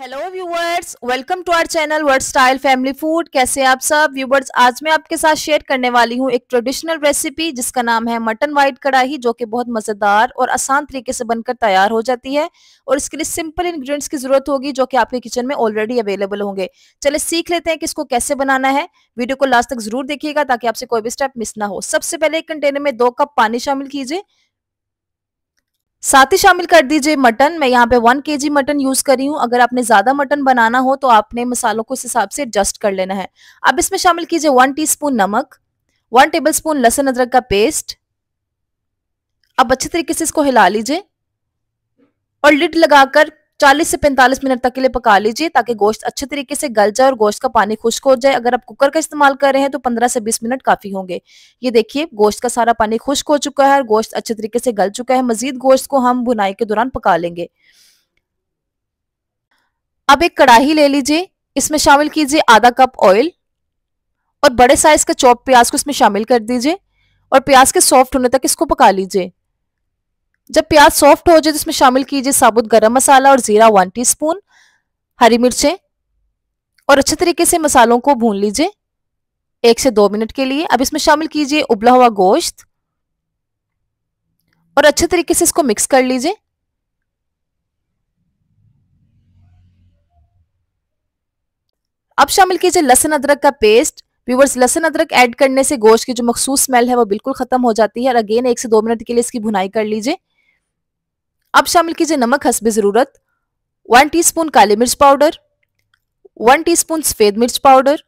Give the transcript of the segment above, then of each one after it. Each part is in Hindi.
hello viewers welcome to our channel word style family food कैसे हैं आप सब व्यूवर्स आज मैं आपके साथ शेयर करने वाली हूं एक ट्रेडिशनल रेसिपी जिसका नाम है मटन वाइट कढ़ाई जो कि बहुत मज़ेदार और आसान तरीके से बनकर तैयार हो जाती है और इसके लिए सिंपल इंग्रेडिएंट्स की ज़रूरत होगी जो कि आपके किचन में ऑलरेडी अवेलेबल होंगे चले सीख लेते हैं कि इसको कैसे बनाना है वीडियो को लास्ट तक ज़रूर देखिएगा ताकि आपसे कोई भी स्टेप मिस ना हो सबसे पहले एक कंटेनर में दो कप पानी शामिल कीजिए साथ ही शामिल कर दीजिए मटन मैं यहाँ पे वन के जी मटन यूज करी हूँ अगर आपने ज्यादा मटन बनाना हो तो आपने मसालों को इस हिसाब से एडजस्ट कर लेना है अब इसमें शामिल कीजिए वन स्पून नमक वन टेबल स्पून लहसुन अदरक का पेस्ट अब अच्छे तरीके से इसको हिला लीजिए और लिड लगाकर 40 से 45 मिनट तक के लिए पका लीजिए ताकि गोश्त अच्छे तरीके से गल जाए और गोश्त का पानी खुश्क हो जाए अगर आप कुकर का इस्तेमाल कर रहे हैं तो 15 से 20 मिनट काफी होंगे ये देखिए गोश्त का सारा पानी खुश्क हो चुका है और गोश्त अच्छे तरीके से गल चुका है मजीद गोश्त को हम भुनाई के दौरान पका लेंगे अब एक कड़ाही ले लीजिए इसमें शामिल कीजिए आधा कप ऑयल और बड़े साइज का चौप प्याज को इसमें शामिल कर दीजिए और प्याज के सॉफ्ट होने तक इसको पका लीजिए जब प्याज सॉफ्ट हो जाए तो इसमें शामिल कीजिए साबुत गरम मसाला और जीरा वन टीस्पून, हरी मिर्चें और अच्छे तरीके से मसालों को भून लीजिए एक से दो मिनट के लिए अब इसमें शामिल कीजिए उबला हुआ गोश्त और अच्छे तरीके से इसको मिक्स कर लीजिए अब शामिल कीजिए लहसुन अदरक का पेस्ट व्यूवर्स लहसुन अदरक ऐड करने से गोश्त की जो मखसूस स्मेल है वो बिल्कुल खत्म हो जाती है और अगेन एक से दो मिनट के लिए इसकी भुनाई कर लीजिए अब शामिल कीजिए नमक हसब ज़रूरत वन टीस्पून काली मिर्च पाउडर वन टीस्पून सफ़ेद मिर्च पाउडर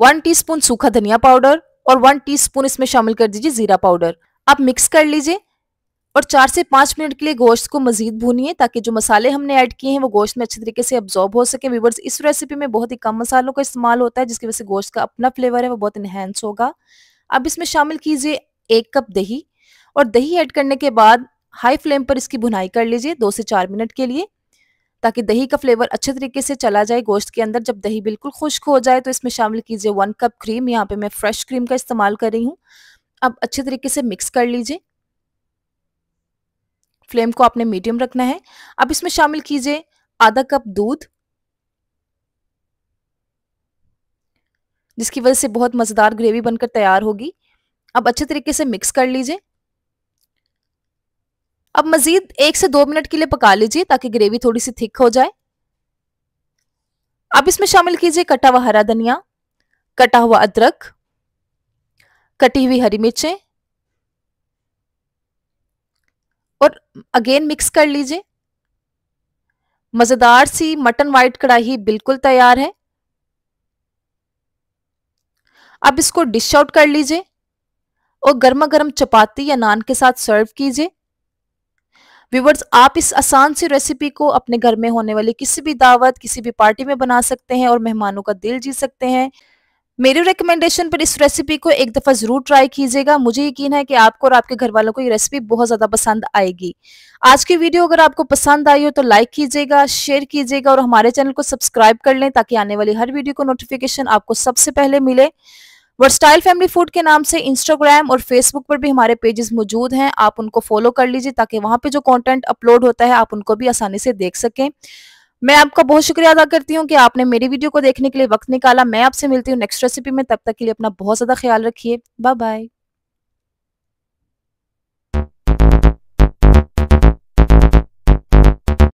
वन टीस्पून सूखा धनिया पाउडर और वन टीस्पून इसमें शामिल कर दीजिए ज़ीरा पाउडर आप मिक्स कर लीजिए और चार से पांच मिनट के लिए गोश्त को मजीद भूनिए ताकि जो मसाले हमने ऐड किए हैं वो गोश्त में अच्छे तरीके से अब्जॉर्ब हो सके व्यूवर्स इस रेसिपी में बहुत ही कम मसालों का इस्तेमाल होता है जिसकी वजह से गोश्त का अपना फ्लेवर है वो बहुत इन्हेंस होगा अब इसमें शामिल कीजिए एक कप दही और दही ऐड करने के बाद हाई फ्लेम पर इसकी भुनाई कर लीजिए दो से चार मिनट के लिए ताकि दही का फ्लेवर अच्छे तरीके से चला जाए गोश्त के अंदर जब दही बिल्कुल खुश्क हो जाए तो इसमें शामिल कीजिए वन कप क्रीम यहाँ पे मैं फ्रेश क्रीम का इस्तेमाल कर रही हूँ अब अच्छे तरीके से मिक्स कर लीजिए फ्लेम को आपने मीडियम रखना है अब इसमें शामिल कीजिए आधा कप दूध जिसकी वजह से बहुत मज़ेदार ग्रेवी बनकर तैयार होगी अब अच्छे तरीके से मिक्स कर लीजिए अब मजीद एक से दो मिनट के लिए पका लीजिए ताकि ग्रेवी थोड़ी सी थिक हो जाए अब इसमें शामिल कीजिए कटा हुआ हरा धनिया कटा हुआ अदरक कटी हुई हरी मिर्चें और अगेन मिक्स कर लीजिए मजेदार सी मटन वाइट कढ़ाई बिल्कुल तैयार है अब इसको डिश आउट कर लीजिए और गर्मा गर्म चपाती या नान के साथ सर्व कीजिए व्यूवर्स आप इस आसान सी रेसिपी को अपने घर में होने वाली किसी भी दावत किसी भी पार्टी में बना सकते हैं और मेहमानों का दिल जीत सकते हैं मेरी रिकमेंडेशन पर इस रेसिपी को एक दफ़ा ज़रूर ट्राई कीजिएगा मुझे यकीन है कि आपको और आपके घर वालों को ये रेसिपी बहुत ज़्यादा पसंद आएगी आज की वीडियो अगर आपको पसंद आई हो तो लाइक कीजिएगा शेयर कीजिएगा और हमारे चैनल को सब्सक्राइब कर लें ताकि आने वाली हर वीडियो को नोटिफिकेशन आपको सबसे पहले मिले वर्सटाइल फैमिली फूड के नाम से इंस्टाग्राम और फेसबुक पर भी हमारे पेजेस मौजूद हैं आप उनको फॉलो कर लीजिए ताकि वहां पे जो कंटेंट अपलोड होता है आप उनको भी आसानी से देख सकें मैं आपका बहुत शुक्रिया अदा करती हूँ कि आपने मेरी वीडियो को देखने के लिए वक्त निकाला मैं आपसे मिलती हूँ नेक्स्ट रेसिपी में तब तक के लिए अपना बहुत ज़्यादा ख्याल रखिए बाय बाय